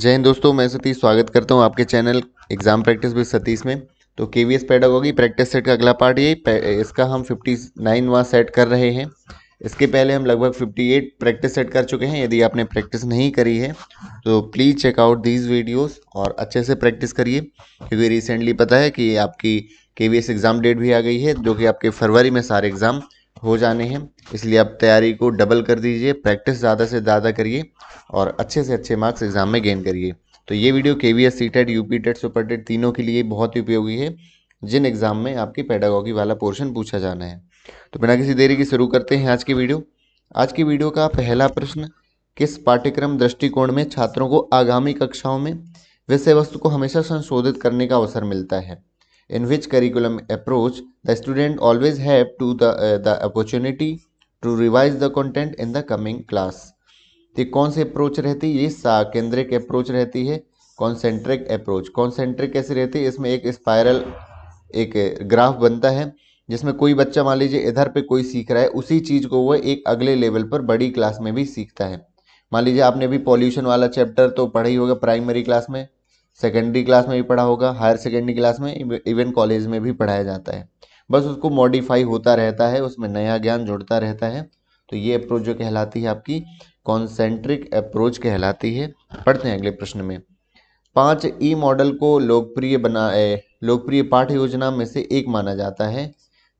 जय हिंद दोस्तों मैं सतीश स्वागत करता हूं आपके channel exam practice with Satish में तो K V S pedagogy practice set का अगला पार्ट ये इसका हम फिफ्टी नाइनवा सेट कर रहे हैं इसके पहले हम लगभग 58 प्रैक्टिस सेट कर चुके हैं यदि आपने प्रैक्टिस नहीं करी है तो प्लीज़ चेकआउट दीज वीडियोज़ और अच्छे से प्रैक्टिस करिए क्योंकि रिसेंटली पता है कि आपकी के एग्ज़ाम डेट भी आ गई है जो कि आपके फरवरी में सारे एग्ज़ाम हो जाने हैं इसलिए आप तैयारी को डबल कर दीजिए प्रैक्टिस ज़्यादा से ज़्यादा करिए और अच्छे से अच्छे मार्क्स एग्ज़ाम में गेन करिए तो ये वीडियो के V S C TET U P TET super TET तीनों के लिए बहुत ही उपयोगी है जिन एग्ज़ाम में आपकी पैडागॉगी वाला पोर्शन पूछा जाना है तो बिना किसी देरी के शुरू करते हैं आज की वीडियो आज की वीडियो का पहला प्रश्न किस पाठ्यक्रम दृष्टिकोण में छात्रों को आगामी कक्षाओं में विषय वस्तु को हमेशा संशोधित करने का अवसर मिलता है in which curriculum approach the student always have to the, uh, the opportunity to revise the content in the coming class the kaun se approach rehti ye ये केंद्रिक अप्रोच रहती है कॉन्सेंट्रिक अप्रोच कॉन्सेंट्रिक कैसे रहती है इसमें एक spiral एक graph बनता जिसमें कोई बच्चा मान लीजिए इधर पे कोई सीख रहा है उसी चीज़ को वह एक अगले लेवल पर बड़ी क्लास में भी सीखता है मान लीजिए आपने भी पॉल्यूशन वाला चैप्टर तो पढ़ा ही होगा प्राइमरी क्लास में सेकेंडरी क्लास में भी पढ़ा होगा हायर सेकेंडरी क्लास में इवन कॉलेज में भी पढ़ाया जाता है बस उसको मॉडिफाई होता रहता है उसमें नया ज्ञान जुड़ता रहता है तो ये अप्रोच जो कहलाती है आपकी कॉन्सेंट्रिक अप्रोच कहलाती है पढ़ते हैं अगले प्रश्न में पांच ई e मॉडल को लोकप्रिय बना लोकप्रिय पाठ्य योजना में से एक माना जाता है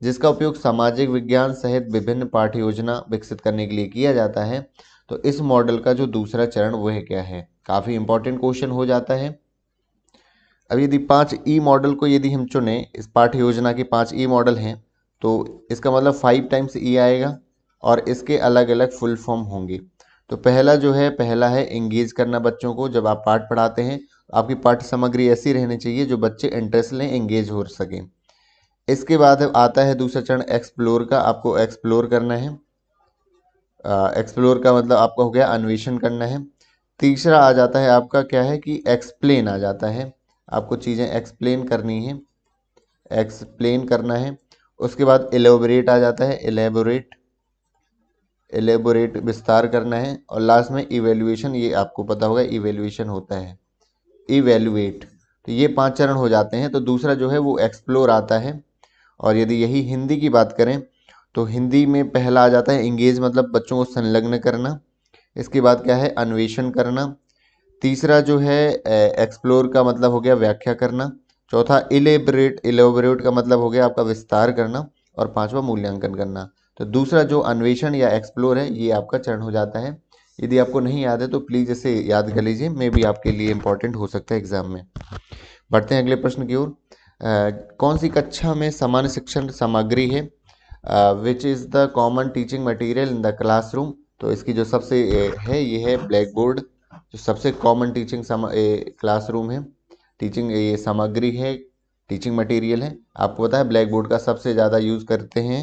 जिसका उपयोग सामाजिक विज्ञान सहित विभिन्न पाठ्य योजना विकसित करने के लिए किया जाता है तो इस मॉडल का जो दूसरा चरण वह क्या है काफ़ी इंपॉर्टेंट क्वेश्चन हो जाता है अब यदि पाँच ई मॉडल को यदि हम चुने इस पाठ योजना के पाँच ई मॉडल हैं तो इसका मतलब फाइव टाइम्स ई आएगा और इसके अलग अलग फुल फॉर्म होंगे तो पहला जो है पहला है एंगेज करना बच्चों को जब आप पाठ पढ़ाते हैं आपकी पाठ्य सामग्री ऐसी रहनी चाहिए जो बच्चे इंटरेस्ट लें एंगेज हो सकें इसके बाद आता है दूसरा चरण एक्सप्लोर का आपको एक्सप्लोर करना है एक्सप्लोर का मतलब आपका हो गया अन्वेषण करना है तीसरा आ जाता है आपका क्या है कि एक्सप्लेन आ जाता है आपको चीज़ें एक्सप्लेन करनी है एक्सप्लेन करना है उसके बाद एलेबोरेट आ जाता है एलेबोरेट एलेबोरेट विस्तार करना है और लास्ट में इवेल्युएशन ये आपको पता होगा इवेल्युएशन होता है इवेल्युएट तो ये पांच चरण हो जाते हैं तो दूसरा जो है वो एक्सप्लोर आता है और यदि यही हिंदी की बात करें तो हिंदी में पहला आ जाता है इंगेज मतलब बच्चों को संलग्न करना इसके बाद क्या है अन्वेषण करना तीसरा जो है एक्सप्लोर का मतलब हो गया व्याख्या करना चौथा इलेबरेट इलेबरेट का मतलब हो गया आपका विस्तार करना और पांचवा मूल्यांकन करना तो दूसरा जो अन्वेषण या एक्सप्लोर है ये आपका चरण हो जाता है यदि आपको नहीं याद है तो प्लीज़ इसे याद कर लीजिए मे भी आपके लिए इंपॉर्टेंट हो सकता है एग्जाम में बढ़ते हैं अगले प्रश्न की ओर कौन सी कक्षा में सामान्य शिक्षण सामग्री है which is the common teaching material in the classroom तो इसकी जो सबसे है ये है ब्लैक बोर्ड जो सबसे कॉमन टीचिंग क्लासरूम है टीचिंग ये सामग्री है टीचिंग मटेरियल है आपको पता है ब्लैक बोर्ड का सबसे ज़्यादा यूज़ करते हैं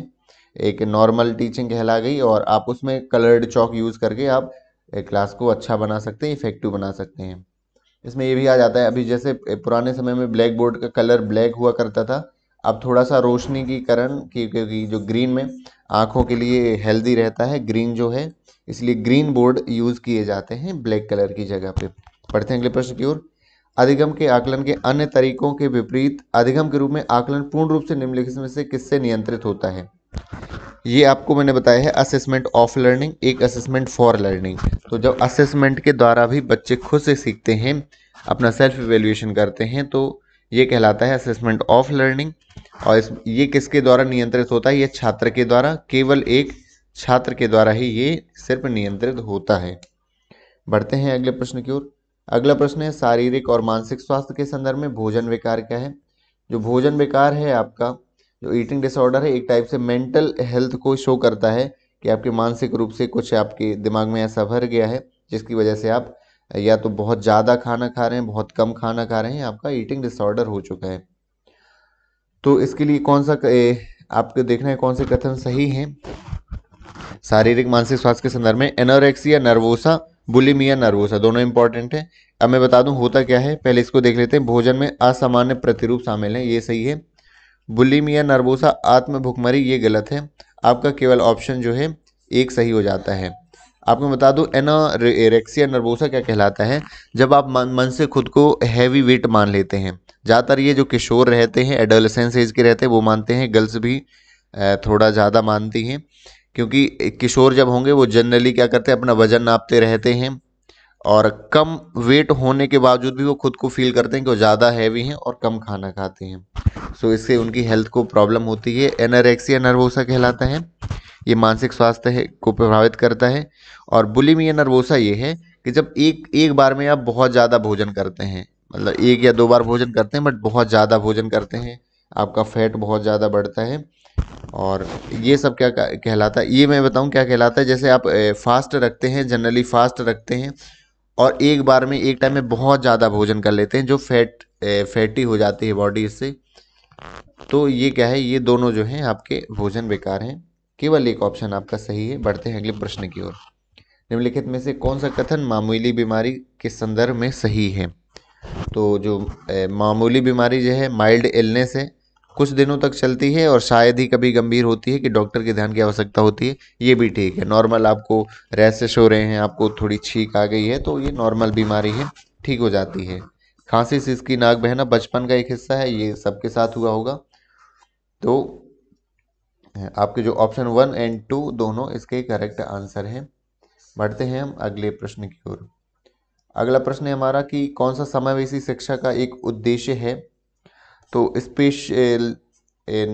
एक नॉर्मल टीचिंग कहला गई और आप उसमें कलर्ड चौक यूज़ करके आप क्लास को अच्छा बना सकते हैं इफेक्टिव बना सकते हैं इसमें ये भी आ जाता है अभी जैसे पुराने समय में ब्लैक बोर्ड का कलर ब्लैक हुआ करता था अब थोड़ा सा रोशनी की करण की क्योंकि जो ग्रीन में आँखों के लिए हेल्दी रहता है ग्रीन जो है इसलिए ग्रीन बोर्ड यूज़ किए जाते हैं ब्लैक कलर की जगह पे पढ़ते हैं अगले प्रश्न की ओर अधिगम के आकलन के अन्य तरीकों के विपरीत अधिगम के रूप में आकलन पूर्ण रूप से निम्नलिखित में से किससे नियंत्रित होता है ये आपको मैंने बताया है असेसमेंट ऑफ लर्निंग एक असेसमेंट फॉर लर्निंग तो जब असेसमेंट के द्वारा भी बच्चे खुद से सीखते हैं अपना सेल्फ इवेल्युएशन करते हैं तो ये कहलाता है असेसमेंट ऑफ लर्निंग और इस ये किसके द्वारा नियंत्रित होता है ये छात्र के द्वारा केवल एक छात्र के द्वारा ही ये सिर्फ नियंत्रित होता है बढ़ते हैं अगले प्रश्न की ओर अगला प्रश्न है शारीरिक और मानसिक स्वास्थ्य के संदर्भ में भोजन विकार क्या है जो भोजन विकार है आपका जो ईटिंग डिसऑर्डर है एक टाइप से मेंटल हेल्थ को शो करता है कि आपके मानसिक रूप से कुछ आपके दिमाग में ऐसा भर गया है जिसकी वजह से आप या तो बहुत ज़्यादा खाना खा रहे हैं बहुत कम खाना खा रहे हैं आपका ईटिंग डिसऑर्डर हो चुका है तो इसके लिए कौन सा आपको देखना है कौन से कथन सही हैं शारीरिक मानसिक स्वास्थ्य के संदर्भ में एनोरेक्सिया नर्वोसा बुलिमिया नर्वोसा दोनों इंपॉर्टेंट है अब मैं बता दूं होता क्या है पहले इसको देख लेते हैं भोजन में असामान्य प्रतिरूप शामिल है ये सही है बुलिमिया नर्वोसा आत्म भुखमरी ये गलत है आपका केवल ऑप्शन जो है एक सही हो जाता है आपको बता दूं एना एरेक्सिया नर्वोसा क्या कहलाता है जब आप मन मन से खुद को हैवी वेट मान लेते हैं ज़्यादातर ये जो किशोर रहते हैं एडोलसेंस एज के रहते हैं वो मानते हैं गर्ल्स भी थोड़ा ज़्यादा मानती हैं क्योंकि किशोर जब होंगे वो जनरली क्या करते हैं अपना वजन नापते रहते हैं और कम वेट होने के बावजूद भी वो खुद को फील करते हैं कि वो ज़्यादा हैवी हैं और कम खाना खाते हैं सो so, इससे उनकी हेल्थ को प्रॉब्लम होती है एनारेक्सिया नर्वोसा कहलाता है ये मानसिक स्वास्थ्य है को प्रभावित करता है और बुलिमिया नर्वोसा ये है कि जब एक एक बार में आप बहुत ज़्यादा भोजन करते हैं मतलब एक या दो बार भोजन करते हैं बट बहुत ज़्यादा भोजन करते हैं आपका फैट बहुत ज़्यादा बढ़ता है और ये सब क्या कहलाता है ये मैं बताऊँ क्या कहलाता है जैसे आप फास्ट रखते हैं जनरली फास्ट रखते हैं और एक बार में एक टाइम में बहुत ज़्यादा भोजन कर लेते हैं जो फैट फैटी हो जाती है बॉडी से तो ये क्या है ये दोनों जो हैं आपके भोजन बेकार हैं केवल एक ऑप्शन आपका सही है बढ़ते हैं अगले प्रश्न की ओर निम्नलिखित में से कौन सा कथन मामूली बीमारी के संदर्भ में सही है तो जो ए, मामूली बीमारी जो है माइल्ड इलनेस है कुछ दिनों तक चलती है और शायद ही कभी गंभीर होती है कि डॉक्टर के ध्यान की आवश्यकता होती है ये भी ठीक है नॉर्मल आपको रैसेस हो रहे हैं आपको थोड़ी छींक आ गई है तो ये नॉर्मल बीमारी है ठीक हो जाती है खांसी से इसकी नाक बहना बचपन का एक हिस्सा है ये सबके साथ हुआ होगा तो आपके जो ऑप्शन वन एंड टू दोनों इसके करेक्ट आंसर हैं बढ़ते हैं हम अगले प्रश्न की ओर अगला प्रश्न है हमारा कि कौन सा समावेशी शिक्षा का एक उद्देश्य है तो स्पेशल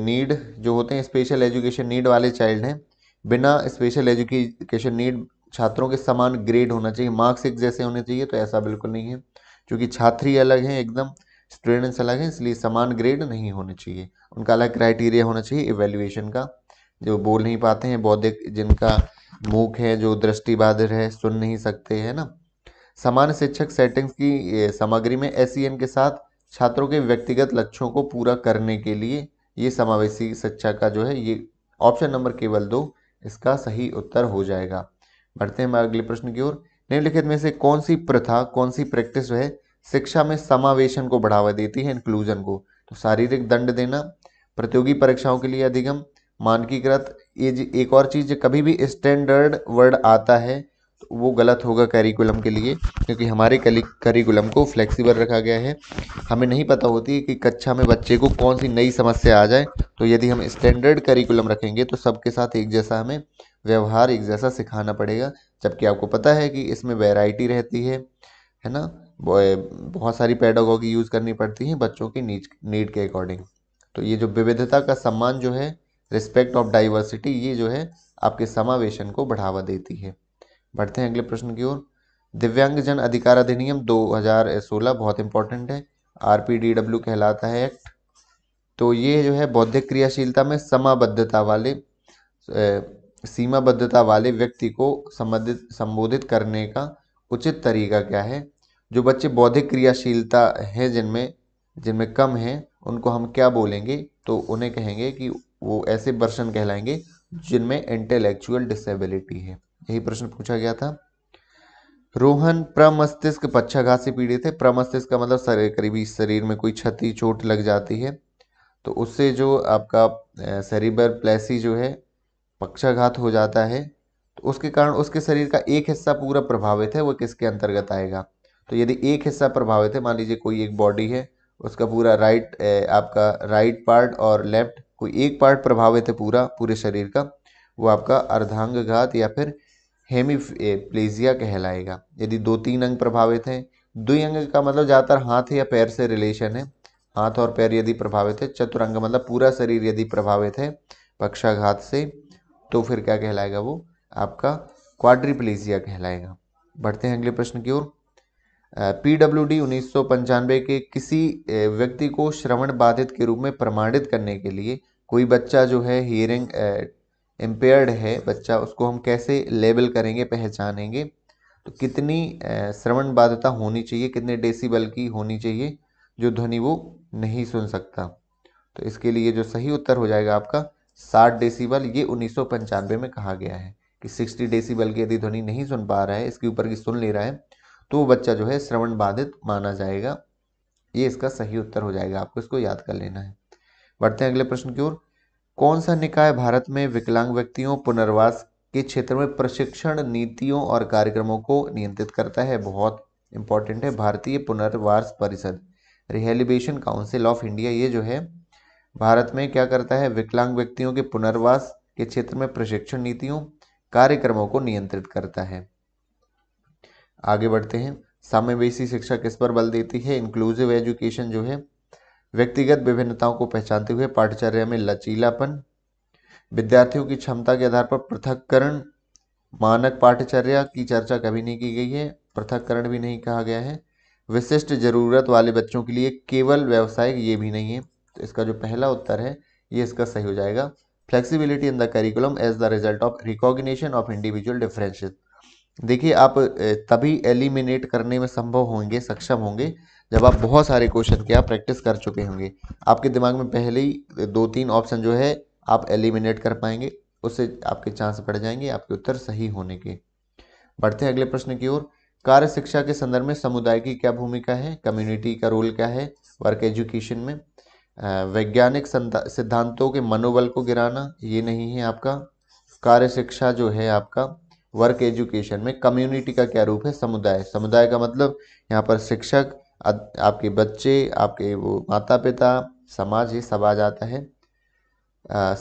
नीड जो होते हैं स्पेशल एजुकेशन नीड वाले चाइल्ड हैं बिना स्पेशल एजुकेशन नीड छात्रों के समान ग्रेड होना चाहिए मार्क्स एक जैसे होने चाहिए तो ऐसा बिल्कुल नहीं है क्योंकि छात्री अलग हैं एकदम स्टूडेंट्स अलग हैं इसलिए समान ग्रेड नहीं होने चाहिए उनका अलग क्राइटेरिया होना चाहिए इवेल्युएशन का जो बोल नहीं पाते हैं बौद्धिक जिनका मूक है जो बाधिर है सुन नहीं सकते है ना सामान्य शिक्षक सेटिंग्स की सामग्री में एस e के साथ छात्रों के व्यक्तिगत लक्ष्यों को पूरा करने के लिए ये समावेशी शिक्षा का जो है ये ऑप्शन नंबर केवल दो इसका सही उत्तर हो जाएगा बढ़ते हैं हमारे अगले प्रश्न की ओर निम्नलिखित में से कौन सी प्रथा कौन सी प्रैक्टिस जो है शिक्षा में समावेशन को बढ़ावा देती है इंक्लूजन को तो शारीरिक दंड देना प्रतियोगी परीक्षाओं के लिए अधिगम मानकीकृत ये एक और चीज़ कभी भी स्टैंडर्ड वर्ड आता है तो वो गलत होगा करिकुलम के लिए क्योंकि हमारे करिकुलम को फ्लेक्सिबल रखा गया है हमें नहीं पता होती कि कक्षा में बच्चे को कौन सी नई समस्या आ जाए तो यदि हम स्टैंडर्ड करिकुलम रखेंगे तो सबके साथ एक जैसा हमें व्यवहार एक जैसा सिखाना पड़ेगा जबकि आपको पता है कि इसमें वेराइटी रहती है है ना बहुत सारी पैडोगॉगी यूज़ करनी पड़ती है बच्चों की नीड के अकॉर्डिंग तो ये जो विविधता का सम्मान जो है रिस्पेक्ट ऑफ डाइवर्सिटी ये जो है आपके समावेशन को बढ़ावा देती है बढ़ते हैं अगले प्रश्न की ओर दिव्यांग जन अधिकार अधिनियम 2016 बहुत इंपॉर्टेंट है आर पी डी डब्ल्यू कहलाता है एक्ट तो ये जो है बौद्धिक क्रियाशीलता में समाबद्धता वाले सीमाबद्धता वाले व्यक्ति को संबंधित संबोधित करने का उचित तरीका क्या है जो बच्चे बौद्धिक क्रियाशीलता है जिनमें जिनमें कम है उनको हम क्या बोलेंगे तो उन्हें कहेंगे कि वो ऐसे पर्सन कहलाएंगे जिनमें इंटेलेक्चुअल डिसेबिलिटी है यही प्रश्न पूछा गया था रोहन प्रमस्तिष्क पक्षाघात से पीड़ित है प्रमस्तिष्क का मतलब सर, करीबी शरीर में कोई क्षति चोट लग जाती है तो उससे जो आपका सेरिबर प्लेसी जो है पक्षाघात हो जाता है तो उसके कारण उसके शरीर का एक हिस्सा पूरा प्रभावित है वो किसके अंतर्गत आएगा तो यदि एक हिस्सा प्रभावित है मान लीजिए कोई एक बॉडी है उसका पूरा राइट आपका राइट पार्ट और लेफ्ट कोई एक पार्ट प्रभावित है पूरा पूरे शरीर का वो आपका अर्धांग घात या फिर हेमी प्लेजिया कहलाएगा यदि दो तीन अंग प्रभावित हैं दो अंग का मतलब ज़्यादातर हाथ या पैर से रिलेशन है हाथ और पैर यदि प्रभावित है चतुरंग मतलब पूरा शरीर यदि प्रभावित है पक्षाघात से तो फिर क्या कहलाएगा वो आपका क्वाड्रीप्लेजिया कहलाएगा बढ़ते हैं अगले प्रश्न की ओर पी डब्ल्यू डी उन्नीस के किसी व्यक्ति को श्रवण बाधित के रूप में प्रमाणित करने के लिए कोई बच्चा जो है हियरिंग इम्पेयर्ड है बच्चा उसको हम कैसे लेबल करेंगे पहचानेंगे तो कितनी श्रवण बाध्यता होनी चाहिए कितने डेसीबल की होनी चाहिए जो ध्वनि वो नहीं सुन सकता तो इसके लिए जो सही उत्तर हो जाएगा आपका साठ डेसीबल ये उन्नीस में कहा गया है कि सिक्सटी डेसीबल की यदि ध्वनि नहीं सुन पा रहा है इसके ऊपर की सुन ले रहा है तो वो बच्चा जो है श्रवण बाधित माना जाएगा ये इसका सही उत्तर हो जाएगा आपको इसको याद कर लेना है बढ़ते हैं अगले प्रश्न की ओर कौन सा निकाय भारत में विकलांग व्यक्तियों पुनर्वास के क्षेत्र में प्रशिक्षण नीतियों और कार्यक्रमों को नियंत्रित करता है बहुत इंपॉर्टेंट है भारतीय पुनर्वास परिषद रिहेलिबेशन काउंसिल ऑफ इंडिया ये जो है भारत में क्या करता है विकलांग व्यक्तियों के पुनर्वास के क्षेत्र में प्रशिक्षण नीतियों कार्यक्रमों को नियंत्रित करता है आगे बढ़ते हैं साम्यवेशी शिक्षा किस पर बल देती है इंक्लूसिव एजुकेशन जो है व्यक्तिगत विभिन्नताओं को पहचानते हुए पाठचर्या में लचीलापन विद्यार्थियों की क्षमता के आधार पर पृथककरण मानक पाठचर्या की चर्चा कभी नहीं की गई है पृथककरण भी नहीं कहा गया है विशिष्ट जरूरत वाले बच्चों के लिए केवल व्यवसायिक ये भी नहीं है तो इसका जो पहला उत्तर है ये इसका सही हो जाएगा flexibility in the curriculum as the result of recognition of individual differences देखिए आप तभी एलिमिनेट करने में संभव होंगे सक्षम होंगे जब आप बहुत सारे क्वेश्चन के आप प्रैक्टिस कर चुके होंगे आपके दिमाग में पहले ही दो तीन ऑप्शन जो है आप एलिमिनेट कर पाएंगे उससे आपके चांस बढ़ जाएंगे आपके उत्तर सही होने के बढ़ते हैं अगले प्रश्न की ओर कार्य शिक्षा के संदर्भ में समुदाय की क्या भूमिका है कम्युनिटी का रोल क्या है वर्क एजुकेशन में वैज्ञानिक सिद्धांतों के मनोबल को गिराना ये नहीं है आपका कार्य शिक्षा जो है आपका वर्क एजुकेशन में कम्युनिटी का क्या रूप है समुदाय समुदाय का मतलब यहाँ पर शिक्षक आपके बच्चे आपके वो माता पिता समाज ये सब आ जाता है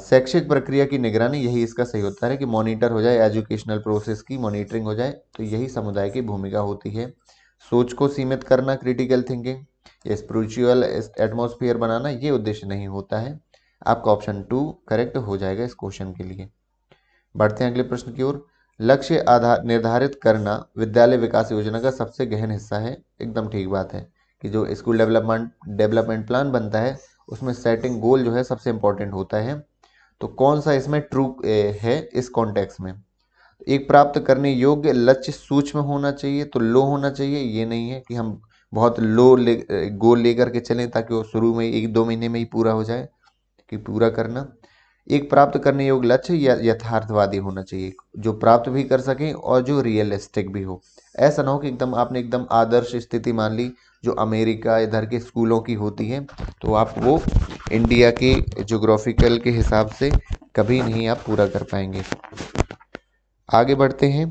शैक्षिक प्रक्रिया की निगरानी यही इसका सही होता है कि मॉनिटर हो जाए एजुकेशनल प्रोसेस की मॉनिटरिंग हो जाए तो यही समुदाय की भूमिका होती है सोच को सीमित करना क्रिटिकल थिंकिंग या स्पिरिचुअल एटमोसफियर बनाना ये उद्देश्य नहीं होता है आपका ऑप्शन टू करेक्ट हो जाएगा इस क्वेश्चन के लिए बढ़ते हैं अगले प्रश्न की ओर लक्ष्य आधार निर्धारित करना विद्यालय विकास योजना का सबसे गहन हिस्सा है एकदम ठीक बात है कि जो स्कूल डेवलपमेंट डेवलपमेंट प्लान बनता है उसमें सेटिंग गोल जो है सबसे इम्पोर्टेंट होता है तो कौन सा इसमें ट्रू है इस कॉन्टेक्स में एक प्राप्त करने योग्य लक्ष्य सूक्ष्म होना चाहिए तो लो होना चाहिए ये नहीं है कि हम बहुत लो ले गोल लेकर के चलें ताकि वो शुरू में एक दो महीने में ही पूरा हो जाए कि पूरा करना एक प्राप्त करने योग्य लक्ष्य या यथार्थवादी होना चाहिए जो प्राप्त भी कर सकें और जो रियलिस्टिक भी हो ऐसा ना हो कि एकदम आपने एकदम आदर्श स्थिति मान ली जो अमेरिका इधर के स्कूलों की होती है तो आप वो इंडिया के जोग्राफिकल के हिसाब से कभी नहीं आप पूरा कर पाएंगे आगे बढ़ते हैं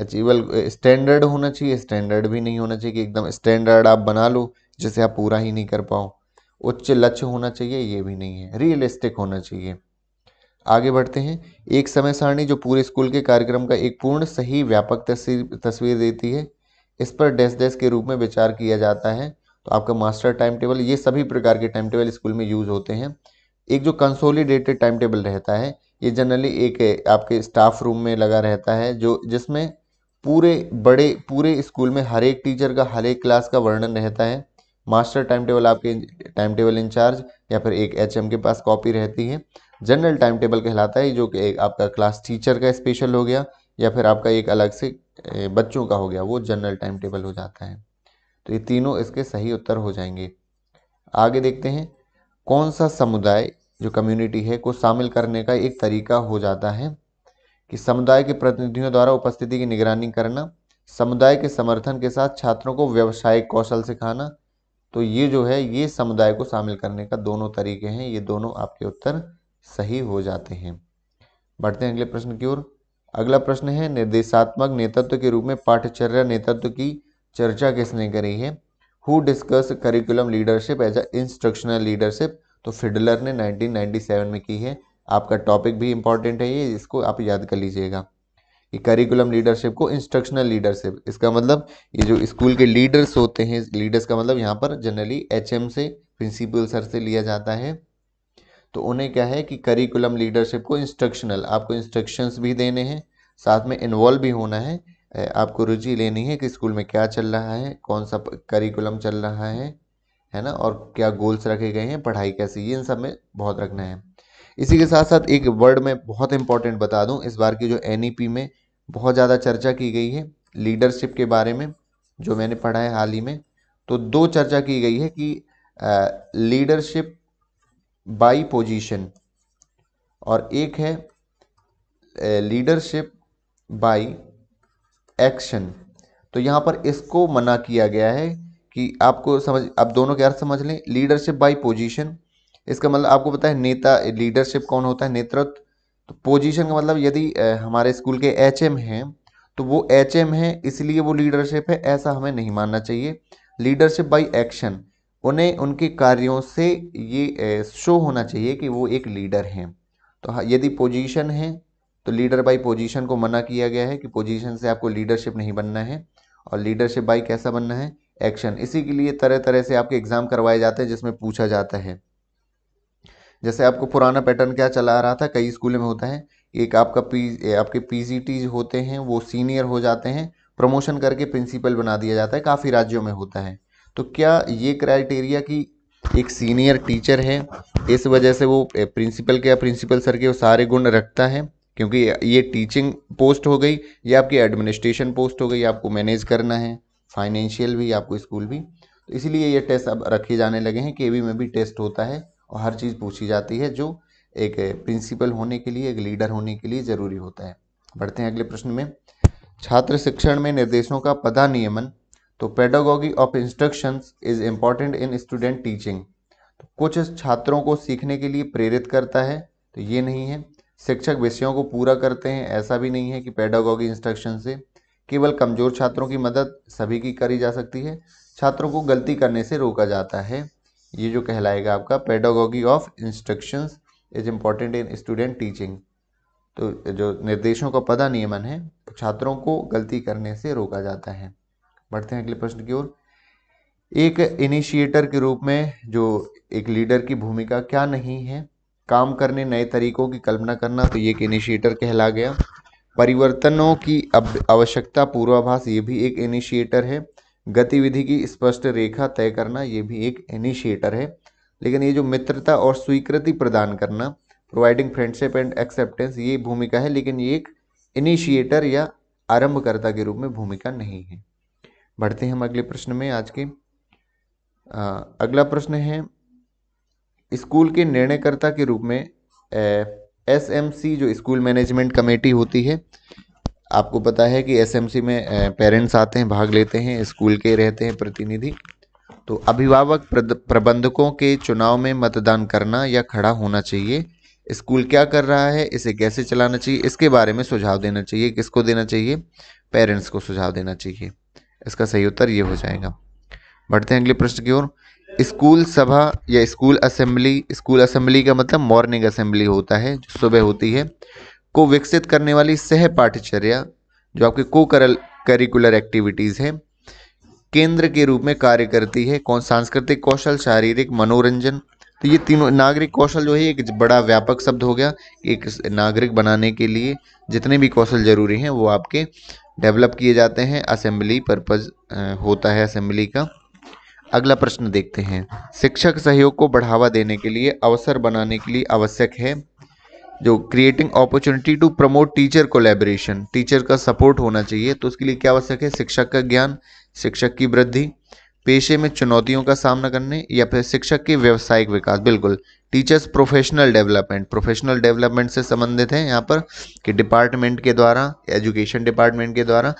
अचीवल स्टैंडर्ड होना चाहिए स्टैंडर्ड भी नहीं होना चाहिए कि एकदम स्टैंडर्ड आप बना लो जिसे आप पूरा ही नहीं कर पाओ उच्च लक्ष्य होना चाहिए ये भी नहीं है रियलिस्टिक होना चाहिए आगे बढ़ते हैं एक समय सारणी जो पूरे स्कूल के कार्यक्रम का एक पूर्ण सही व्यापक तस्वीर तस्वीर देती है इस पर डेस्क डेस्क के रूप में विचार किया जाता है तो आपका मास्टर टाइम टेबल ये सभी प्रकार के टाइम टेबल स्कूल में यूज़ होते हैं एक जो कंसोलिडेटेड टाइम टेबल रहता है ये जनरली एक आपके स्टाफ रूम में लगा रहता है जो जिसमें पूरे बड़े पूरे स्कूल में हर एक टीचर का हर एक क्लास का वर्णन रहता है मास्टर टाइम टेबल आपके टाइम टेबल इंचार्ज या फिर एक एच के पास कॉपी रहती है जनरल टाइम टेबल कहलाता है जो कि एक आपका क्लास टीचर का स्पेशल हो गया या फिर आपका एक अलग से बच्चों का हो गया वो जनरल टाइम टेबल हो जाता है तो ये तीनों इसके सही उत्तर हो जाएंगे आगे देखते हैं कौन सा समुदाय जो कम्युनिटी है को शामिल करने का एक तरीका हो जाता है कि समुदाय के प्रतिनिधियों द्वारा उपस्थिति की निगरानी करना समुदाय के समर्थन के साथ छात्रों को व्यवसायिक कौशल सिखाना तो ये जो है ये समुदाय को शामिल करने का दोनों तरीके हैं ये दोनों आपके उत्तर सही हो जाते हैं बढ़ते हैं अगले प्रश्न की ओर अगला प्रश्न है निर्देशात्मक नेतृत्व के रूप में पाठचर्या नेतृत्व की चर्चा किसने करी है who discuss curriculum leadership as a instructional leadership तो फिडलर ने 1997 में की है आपका टॉपिक भी इम्पॉर्टेंट है ये इसको आप याद कर लीजिएगा कि करिकुलम लीडरशिप को इंस्ट्रक्शनल लीडरशिप इसका मतलब ये जो स्कूल के लीडर्स होते हैं लीडर्स का मतलब यहाँ पर जनरली एच से प्रिंसिपल सर से लिया जाता है तो उन्हें क्या है कि करिकुलम लीडरशिप को इंस्ट्रक्शनल आपको इंस्ट्रक्शंस भी देने हैं साथ में इन्वॉल्व भी होना है आपको रुचि लेनी है कि स्कूल में क्या चल रहा है कौन सा करिकुलम चल रहा है है ना और क्या गोल्स रखे गए हैं पढ़ाई कैसी ये इन सब में बहुत रखना है इसी के साथ साथ एक वर्ड में बहुत इंपॉर्टेंट बता दूं इस बार की जो एन e में बहुत ज़्यादा चर्चा की गई है लीडरशिप के बारे में जो मैंने पढ़ा है हाल ही में तो दो चर्चा की गई है कि लीडरशिप बाई पोजीशन और एक है लीडरशिप बाई एक्शन तो यहाँ पर इसको मना किया गया है कि आपको समझ आप दोनों के अर्थ समझ लें लीडरशिप बाई पोजीशन इसका मतलब आपको पता है नेता लीडरशिप कौन होता है नेतृत्व तो पोजीशन का मतलब यदि हमारे स्कूल के एच एम हैं तो वो एच एम है इसलिए वो लीडरशिप है ऐसा हमें नहीं मानना चाहिए लीडरशिप बाय एक्शन उन्हें उनके कार्यों से ये शो होना चाहिए कि वो एक लीडर हैं तो हाँ, यदि पोजीशन है तो लीडर बाय पोजीशन को मना किया गया है कि पोजीशन से आपको लीडरशिप नहीं बनना है और लीडरशिप बाय कैसा बनना है एक्शन इसी के लिए तरह तरह से आपके एग्ज़ाम करवाए जाते हैं जिसमें पूछा जाता है जैसे आपको पुराना पैटर्न क्या चला आ रहा था कई स्कूलों में होता है एक आपका पी आपके पी होते हैं वो सीनियर हो जाते हैं प्रमोशन करके प्रिंसिपल बना दिया जाता है काफ़ी राज्यों में होता है तो क्या ये क्राइटेरिया कि एक सीनियर टीचर है इस वजह से वो प्रिंसिपल के या प्रिंसिपल सर के वो सारे गुण रखता है क्योंकि ये टीचिंग पोस्ट हो गई या आपकी एडमिनिस्ट्रेशन पोस्ट हो गई आपको मैनेज करना है फाइनेंशियल भी आपको स्कूल भी तो इसीलिए ये टेस्ट अब रखे जाने लगे हैं के में भी टेस्ट होता है और हर चीज़ पूछी जाती है जो एक प्रिंसिपल होने के लिए एक लीडर होने के लिए ज़रूरी होता है बढ़ते हैं अगले प्रश्न में छात्र शिक्षण में निर्देशों का पदा नियमन तो pedagogy of instruction is important in student teaching कुछ छात्रों को सीखने के लिए प्रेरित करता है तो ये नहीं है शिक्षक विषयों को पूरा करते हैं ऐसा भी नहीं है कि पेडोगॉगी इंस्ट्रक्शन से केवल कमजोर छात्रों की मदद सभी की करी जा सकती है छात्रों को गलती करने से रोका जाता है ये जो कहलाएगा आपका pedagogy of instructions is important in student teaching तो जो निर्देशों का नियमन है छात्रों को गलती करने से रोका जाता है बढ़ते हैं अगले प्रश्न की ओर एक इनिशिएटर के रूप में जो एक लीडर की भूमिका क्या नहीं है काम करने नए तरीकों की कल्पना करना तो ये एक इनिशिएटर कहला गया परिवर्तनों की आवश्यकता पूर्वाभास ये भी एक इनिशिएटर है गतिविधि की स्पष्ट रेखा तय करना ये भी एक इनिशिएटर है लेकिन ये जो मित्रता और स्वीकृति प्रदान करना प्रोवाइडिंग फ्रेंडशिप एंड एक्सेप्टेंस ये भूमिका है लेकिन ये एक इनिशिएटर या आरंभकर्ता के रूप में भूमिका नहीं है बढ़ते हैं हम अगले प्रश्न में आज के आ, अगला प्रश्न है स्कूल के निर्णयकर्ता के रूप में एस एम सी जो स्कूल मैनेजमेंट कमेटी होती है आपको पता है कि एसएमसी में पेरेंट्स आते हैं भाग लेते हैं स्कूल के रहते हैं प्रतिनिधि तो अभिभावक प्रबंधकों के चुनाव में मतदान करना या खड़ा होना चाहिए स्कूल क्या कर रहा है इसे कैसे चलाना चाहिए इसके बारे में सुझाव देना चाहिए किसको देना चाहिए पेरेंट्स को सुझाव देना चाहिए इसका सही उत्तर ये हो जाएगा बढ़ते हैं अगले प्रश्न की ओर स्कूल सभा या स्कूल असेंबली स्कूल असेंबली का मतलब मॉर्निंग असेंबली होता है जो सुबह होती है को विकसित करने वाली सह पाठ्यचर्या जो आपके को करिकुलर एक्टिविटीज़ हैं केंद्र के रूप में कार्य करती है कौन सांस्कृतिक कौशल शारीरिक मनोरंजन तो ये तीनों नागरिक कौशल जो है एक बड़ा व्यापक शब्द हो गया एक नागरिक बनाने के लिए जितने भी कौशल जरूरी हैं वो आपके डेवलप किए जाते हैं असेंबली पर्पज होता है असेंबली का अगला प्रश्न देखते हैं शिक्षक सहयोग को बढ़ावा देने के लिए अवसर बनाने के लिए आवश्यक है जो creating opportunity to promote teacher collaboration teacher का सपोर्ट होना चाहिए तो उसके लिए क्या आवश्यक है शिक्षक का ज्ञान शिक्षक की वृद्धि पेशे में चुनौतियों का सामना करने या फिर शिक्षक के व्यवसायिक विकास बिल्कुल teachers professional development professional development से संबंधित हैं यहाँ पर कि डिपार्टमेंट के द्वारा एजुकेशन डिपार्टमेंट के द्वारा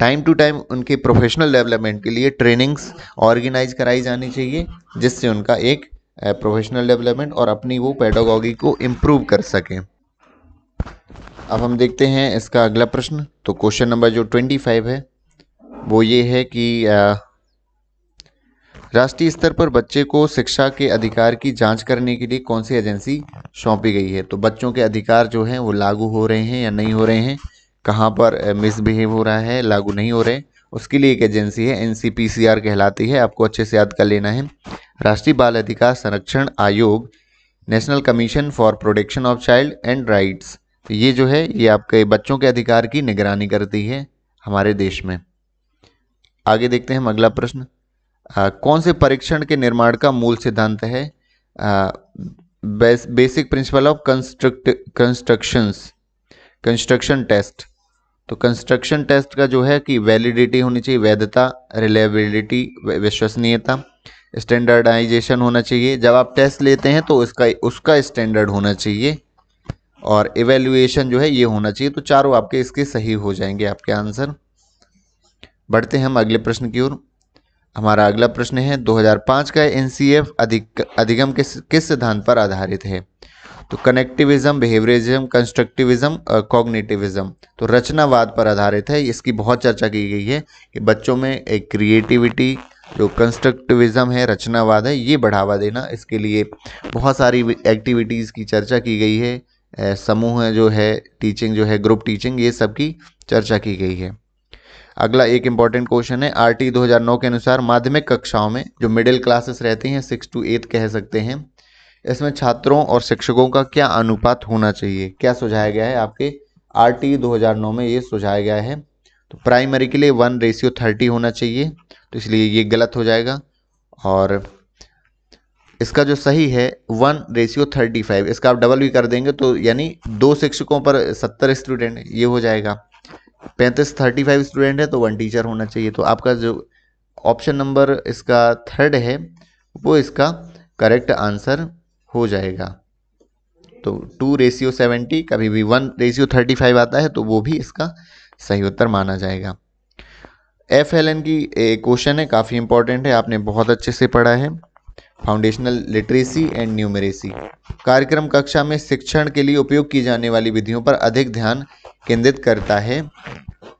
टाइम टू टाइम उनके प्रोफेशनल डेवलपमेंट के लिए ट्रेनिंग्स ऑर्गेनाइज कराई जानी चाहिए जिससे उनका एक प्रोफेशनल डेवलपमेंट और अपनी वो पेडागॉगी को इम्प्रूव कर सकें अब हम देखते हैं इसका अगला प्रश्न तो क्वेश्चन नंबर जो ट्वेंटी फाइव है वो ये है कि राष्ट्रीय स्तर पर बच्चे को शिक्षा के अधिकार की जांच करने के लिए कौन सी एजेंसी सौंपी गई है तो बच्चों के अधिकार जो हैं वो लागू हो रहे हैं या नहीं हो रहे हैं कहाँ पर मिसबिहेव हो रहा है लागू नहीं हो रहे उसके लिए एक एजेंसी है एन कहलाती है आपको अच्छे से याद कर लेना है राष्ट्रीय बाल अधिकार संरक्षण आयोग national commission for protection of child and rights तो ये जो है ये आपके बच्चों के अधिकार की निगरानी करती है हमारे देश में आगे देखते हैं हम अगला प्रश्न आ, कौन से परीक्षण के निर्माण का मूल सिद्धांत है ah, base, basic principle of construct constructions construction test तो कंस्ट्रक्शन टेस्ट का जो है कि वैलिडिटी होनी चाहिए वैधता रिलायबिलिटी विश्वसनीयता स्टैंडर्डाइजेशन होना चाहिए जब आप टेस्ट लेते हैं तो उसका उसका स्टैंडर्ड होना चाहिए और इवेल्युएशन जो है ये होना चाहिए तो चारों आपके इसके सही हो जाएंगे आपके आंसर बढ़ते हैं हम अगले प्रश्न की ओर हमारा अगला प्रश्न है 2005 का एन अधिक अधिगम किस किस सिद्धांत पर आधारित है तो कनेक्टिविज्म बिहेवियरिज्म कंस्ट्रक्टिविज्म और कॉग्निटिविज्म तो रचनावाद पर आधारित है इसकी बहुत चर्चा की गई है कि बच्चों में एक क्रिएटिविटी जो कंस्ट्रक्टिविज़म है रचनावाद है ये बढ़ावा देना इसके लिए बहुत सारी एक्टिविटीज़ की चर्चा की गई है समूह जो है टीचिंग जो है ग्रुप टीचिंग ये सब की चर्चा की गई है अगला एक इम्पॉर्टेंट क्वेश्चन है आरटी 2009 के अनुसार माध्यमिक कक्षाओं में जो मिडिल क्लासेस रहती हैं सिक्स टू एट कह सकते हैं इसमें छात्रों और शिक्षकों का क्या अनुपात होना चाहिए क्या सुझाया गया है आपके आर टी में ये सुझाया गया है तो प्राइमरी के लिए वन रेशियो थर्टी होना चाहिए तो इसलिए ये गलत हो जाएगा और इसका जो सही है वन रेशियो थर्टी फाइव इसका आप डबल भी कर देंगे तो यानी दो शिक्षकों पर सत्तर स्टूडेंट ये हो जाएगा पैंतीस थर्टी फाइव स्टूडेंट है तो वन टीचर होना चाहिए तो आपका जो ऑप्शन नंबर इसका थर्ड है वो इसका करेक्ट आंसर हो जाएगा तो टू रेशियो सेवेंटी कभी भी वन रेशियो थर्टी फाइव आता है तो वो भी इसका सही उत्तर माना जाएगा एफ एल एन की क्वेश्चन है काफ़ी इंपॉर्टेंट है आपने बहुत अच्छे से पढ़ा है फाउंडेशनल लिटरेसी एंड न्यूमरेसी कार्यक्रम कक्षा में शिक्षण के लिए उपयोग की जाने वाली विधियों पर अधिक ध्यान केंद्रित करता है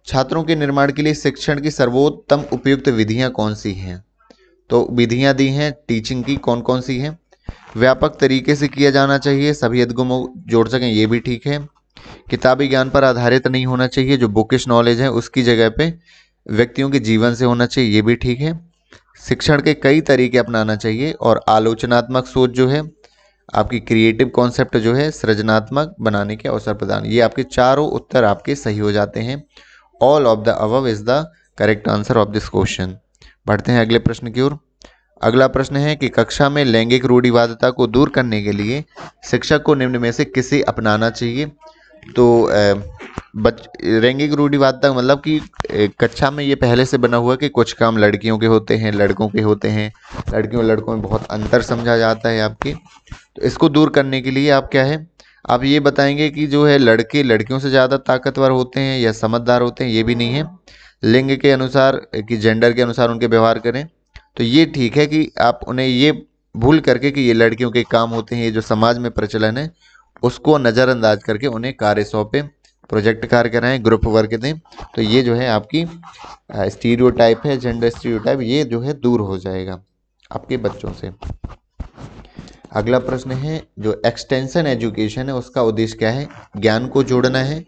छात्रों के निर्माण के लिए शिक्षण की सर्वोत्तम उपयुक्त विधियाँ कौन सी हैं तो विधियाँ दी हैं टीचिंग की कौन कौन सी हैं व्यापक तरीके से किया जाना चाहिए सभी अदगुमों जोड़ सकें ये भी ठीक है किताबी ज्ञान पर आधारित नहीं होना चाहिए जो बुकिश नॉलेज है उसकी जगह पे व्यक्तियों के जीवन से होना चाहिए ये भी ठीक है शिक्षण के कई तरीके अपनाना चाहिए और आलोचनात्मक सोच जो है आपकी क्रिएटिव कॉन्सेप्ट जो है सृजनात्मक बनाने के अवसर प्रदान ये आपके चारों उत्तर आपके सही हो जाते हैं all of the above is the correct answer of this question बढ़ते हैं अगले प्रश्न की ओर अगला प्रश्न है कि कक्षा में लैंगिक रूढ़िवादता को दूर करने के लिए शिक्षक को निम्न में से किसे अपनाना चाहिए तो बच लैंगिक तक मतलब कि कक्षा में ये पहले से बना हुआ कि कुछ काम लड़कियों के होते हैं लड़कों के होते हैं लड़कियों और लड़कों में बहुत अंतर समझा जाता है आपके तो इसको दूर करने के लिए आप क्या है आप ये बताएंगे कि जो है लड़के लड़कियों से ज़्यादा ताकतवर होते हैं या समझदार होते हैं ये भी नहीं है लिंग के अनुसार कि जेंडर के अनुसार उनके व्यवहार करें तो ये ठीक है कि आप उन्हें ये भूल करके कि ये लड़कियों के काम होते हैं ये जो समाज में प्रचलन है उसको नज़रअंदाज करके उन्हें कार्य सौंपें प्रोजेक्ट कार्य कराएं ग्रुप वर्क दें तो ये जो है आपकी स्टीरियो टाइप है जेंडर स्टीरियो टाइप ये जो है दूर हो जाएगा आपके बच्चों से अगला प्रश्न है जो एक्सटेंशन एजुकेशन है उसका उद्देश्य क्या है ज्ञान को जोड़ना है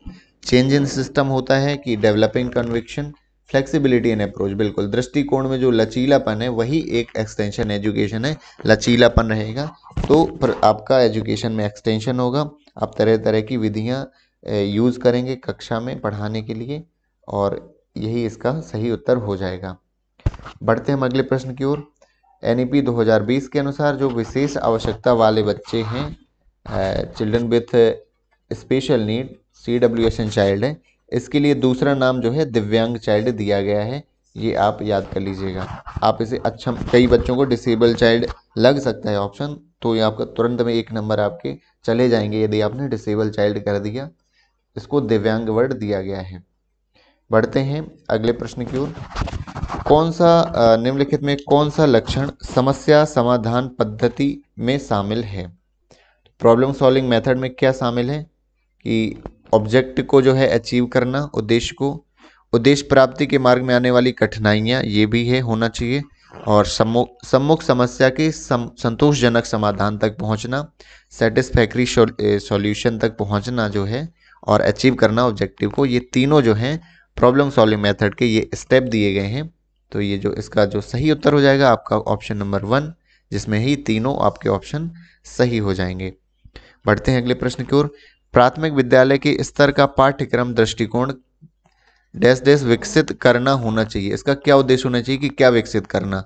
चेंज इन सिस्टम होता है कि developing conviction flexibility an approach बिल्कुल दृष्टिकोण में जो लचीलापन है वही एक एक्सटेंशन एजुकेशन है लचीलापन रहेगा तो आपका एजुकेशन में एक्सटेंशन होगा आप तरह तरह की विधियाँ यूज़ करेंगे कक्षा में पढ़ाने के लिए और यही इसका सही उत्तर हो जाएगा बढ़ते हैं हम अगले प्रश्न की ओर एन 2020 e के अनुसार जो विशेष आवश्यकता वाले बच्चे हैं children with special need C W S N child हैं इसके लिए दूसरा नाम जो है दिव्यांग चाइल्ड दिया गया है ये आप याद कर लीजिएगा आप इसे अच्छा कई बच्चों को डिसेबल चाइल्ड लग सकता है ऑप्शन तो ये आपका तुरंत में एक नंबर आपके चले जाएंगे यदि आपने डिसेबल चाइल्ड कर दिया इसको दिव्यांग वर्ड दिया गया है बढ़ते हैं अगले प्रश्न की ओर कौन सा निम्नलिखित में कौन सा लक्षण समस्या समाधान पद्धति में शामिल है प्रॉब्लम सॉल्विंग मेथड में क्या शामिल है कि ऑब्जेक्ट को जो है अचीव करना उद्देश्य को उद्देश्य प्राप्ति के मार्ग में आने वाली कठिनाइयाँ ये भी है होना चाहिए और सम्मुख सम्मुख समस्या के सम, संतोषजनक समाधान तक पहुंचना सेटिस्फैक्ट्री सॉल्यूशन तक पहुंचना जो है और अचीव करना ऑब्जेक्टिव को ये तीनों जो हैं प्रॉब्लम सॉल्विंग मेथड के ये स्टेप दिए गए हैं तो ये जो इसका जो सही उत्तर हो जाएगा आपका ऑप्शन नंबर वन जिसमें ही तीनों आपके ऑप्शन सही हो जाएंगे बढ़ते हैं अगले प्रश्न की ओर प्राथमिक विद्यालय के स्तर का पाठ्यक्रम दृष्टिकोण डैश डैश विकसित करना होना चाहिए इसका क्या उद्देश्य होना चाहिए कि क्या विकसित करना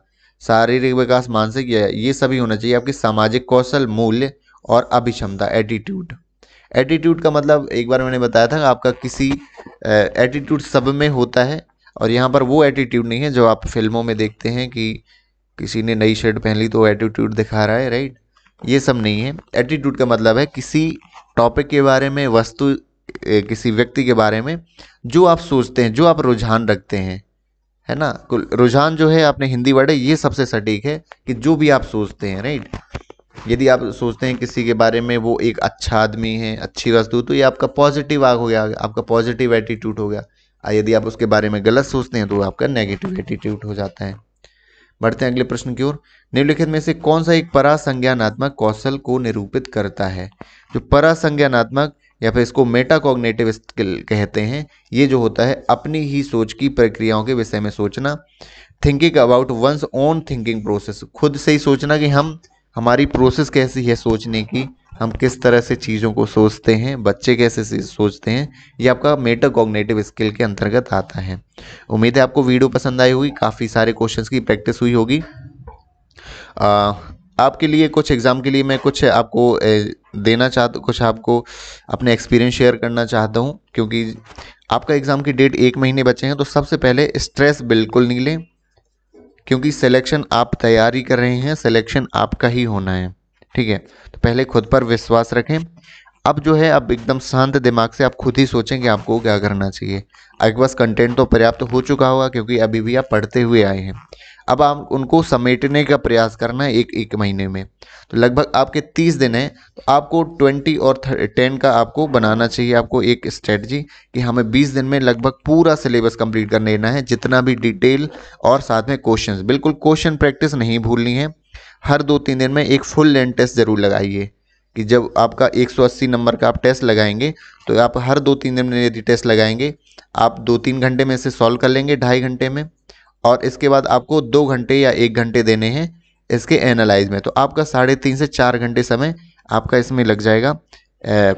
शारीरिक विकास मानसिक या ये सभी होना चाहिए आपकी सामाजिक कौशल मूल्य और अभिक्षमता एटीट्यूड एटीट्यूड का मतलब एक बार मैंने बताया था आपका किसी एटीट्यूड सब में होता है और यहाँ पर वो एटीट्यूड नहीं है जो आप फिल्मों में देखते हैं कि किसी ने नई शर्ट पहन ली तो एटीट्यूड दिखा रहा है राइट ये सब नहीं है एटीट्यूड का मतलब है किसी टॉपिक के बारे में वस्तु किसी व्यक्ति के बारे में जो आप सोचते हैं जो आप रुझान रखते हैं है ना रुझान जो है आपने हिंदी वर्ड है ये सबसे सटीक है कि जो भी आप सोचते हैं राइट यदि आप सोचते हैं किसी के बारे में वो एक अच्छा आदमी है अच्छी वस्तु तो ये आपका पॉजिटिव आग हो गया आपका पॉजिटिव एटीट्यूड हो गया यदि आप उसके बारे में गलत सोचते हैं तो आपका नेगेटिव एटीट्यूड हो जाता है बढ़ते हैं अगले प्रश्न की ओर निम्नलिखित में से कौन सा एक परासंज्ञानात्मक कौशल को निरूपित करता है जो परासंज्ञानात्मक या फिर इसको मेटाकॉग्नेटिव स्किल कहते हैं ये जो होता है अपनी ही सोच की प्रक्रियाओं के विषय में सोचना thinking about one's own thinking process खुद से ही सोचना कि हम हमारी प्रोसेस कैसी है सोचने की हम किस तरह से चीज़ों को सोचते हैं बच्चे कैसे सोचते हैं ये आपका मेटा कॉग्नेटिव स्किल के अंतर्गत आता है उम्मीद है आपको वीडियो पसंद आई होगी काफ़ी सारे क्वेश्चंस की प्रैक्टिस हुई होगी आपके लिए कुछ एग्ज़ाम के लिए मैं कुछ आपको देना चाहता कुछ आपको अपने एक्सपीरियंस शेयर करना चाहता हूँ क्योंकि आपका एग्ज़ाम की डेट एक महीने बचे हैं तो सबसे पहले स्ट्रेस बिल्कुल नहीं लें क्योंकि सिलेक्शन आप तैयारी कर रहे हैं सिलेक्शन आपका ही होना है ठीक है तो पहले खुद पर विश्वास रखें अब जो है अब एकदम शांत दिमाग से आप खुद ही सोचें कि आपको क्या करना चाहिए आपके पास कंटेंट तो पर्याप्त हो चुका होगा क्योंकि अभी भी आप पढ़ते हुए आए हैं अब आप उनको समेटने का प्रयास करना है एक एक महीने में तो लगभग आपके तीस दिन हैं तो आपको ट्वेंटी और टेन का आपको बनाना चाहिए आपको एक स्ट्रेटजी कि हमें बीस दिन में लगभग पूरा सिलेबस कंप्लीट कर लेना है जितना भी डिटेल और साथ में क्वेश्चंस बिल्कुल क्वेश्चन प्रैक्टिस नहीं भूलनी है हर दो तीन दिन में एक फुल लेंथ टेस्ट ज़रूर लगाइए कि जब आपका 180 नंबर का आप टेस्ट लगाएंगे तो आप हर दो तीन दिन में यदि टेस्ट लगाएंगे आप दो तीन घंटे में इसे सॉल्व कर लेंगे ढाई घंटे में और इसके बाद आपको दो घंटे या एक घंटे देने हैं इसके एनालाइज में तो आपका साढ़े तीन से चार घंटे समय आपका इसमें लग जाएगा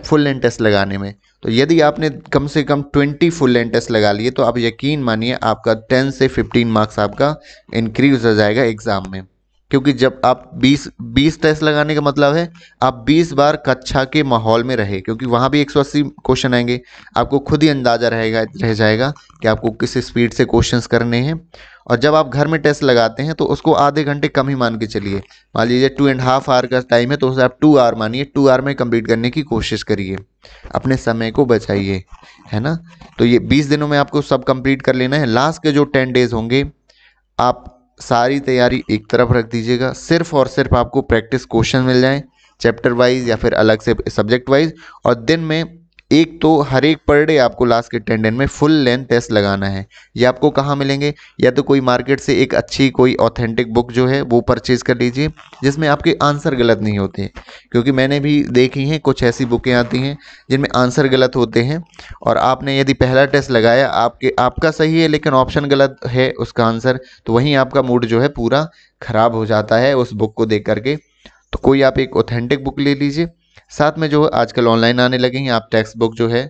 फुल लेंथ टेस्ट लगाने में तो यदि आपने कम से कम ट्वेंटी फुल लेंथ टेस्ट लगा लिए तो आप यकीन मानिए आपका टेन से फिफ्टीन मार्क्स आपका इंक्रीज हो जाएगा एग्ज़ाम में क्योंकि जब आप बीस बीस टेस्ट लगाने का मतलब है आप बीस बार कक्षा के माहौल में रहे क्योंकि वहाँ भी एक सौ अस्सी क्वेश्चन आएंगे आपको खुद ही अंदाज़ा रहेगा रह जाएगा कि आपको किस स्पीड से क्वेश्चंस करने हैं और जब आप घर में टेस्ट लगाते हैं तो उसको आधे घंटे कम ही मान के चलिए मान लीजिए टू एंड हाफ आवर का टाइम है तो उसे आप टू आवर मानिए टू आवर में कंप्लीट करने की कोशिश करिए अपने समय को बचाइए है ना तो ये बीस दिनों में आपको सब कंप्लीट कर लेना है लास्ट के जो टेन डेज होंगे आप सारी तैयारी एक तरफ रख दीजिएगा सिर्फ और सिर्फ आपको प्रैक्टिस क्वेश्चन मिल जाएँ चैप्टर वाइज या फिर अलग से सब्जेक्ट वाइज और दिन में एक तो हर एक पर डे आपको लास्ट के टेन डेन में फुल लेंथ टेस्ट लगाना है ये आपको कहाँ मिलेंगे या तो कोई मार्केट से एक अच्छी कोई ऑथेंटिक बुक जो है वो परचेज़ कर लीजिए जिसमें आपके आंसर गलत नहीं होते क्योंकि मैंने भी देखी हैं कुछ ऐसी बुकें आती हैं जिनमें आंसर गलत होते हैं और आपने यदि पहला टेस्ट लगाया आपके आपका सही है लेकिन ऑप्शन गलत है उसका आंसर तो वहीं आपका मूड जो है पूरा ख़राब हो जाता है उस बुक को देख करके तो कोई आप एक ऑथेंटिक बुक ले लीजिए साथ में जो आजकल ऑनलाइन आने लगे हैं आप टेक्स्ट बुक जो है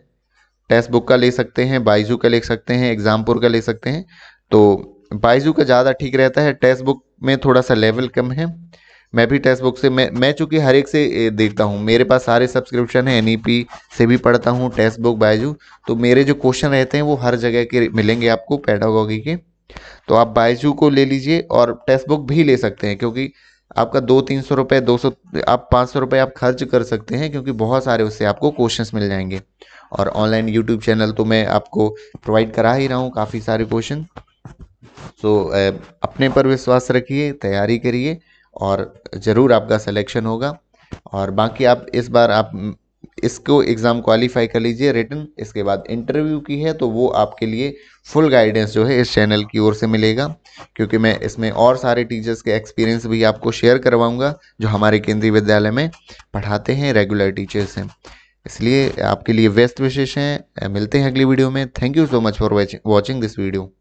टेक्स्ट बुक का ले सकते हैं बाइजू का ले सकते हैं एग्ज़ामपुर का ले सकते हैं तो बाइजू का ज़्यादा ठीक रहता है टेक्स्ट बुक में थोड़ा सा लेवल कम है मैं भी टेक्स्ट बुक से मैं मैं चूँकि हर एक से देखता हूँ मेरे पास सारे सब्सक्रिप्शन है एन से भी पढ़ता हूँ टेक्स्ट बुक बायजू तो मेरे जो क्वेश्चन रहते हैं वो हर जगह के मिलेंगे आपको पैडागॉगी के तो आप बायजू को ले लीजिए और टेक्स्ट बुक भी ले सकते हैं क्योंकि आपका दो तीन सौ रुपये दो सौ आप पाँच सौ रुपये आप खर्च कर सकते हैं क्योंकि बहुत सारे उससे आपको क्वेश्चंस मिल जाएंगे और ऑनलाइन यूट्यूब चैनल तो मैं आपको प्रोवाइड करा ही रहा हूँ काफ़ी सारे क्वेश्चन सो अपने पर विश्वास रखिए तैयारी करिए और ज़रूर आपका सिलेक्शन होगा और बाकी आप इस बार आप इसको एग्ज़ाम क्वालिफाई कर लीजिए रिटर्न इसके बाद इंटरव्यू की है तो वो आपके लिए फुल गाइडेंस जो है इस चैनल की ओर से मिलेगा क्योंकि मैं इसमें और सारे टीचर्स के एक्सपीरियंस भी आपको शेयर करवाऊँगा जो हमारे केंद्रीय विद्यालय में पढ़ाते हैं रेगुलर टीचर्स हैं इसलिए आपके लिए बेस्ट विशेष हैं मिलते हैं अगली वीडियो में thank you so much for watching this video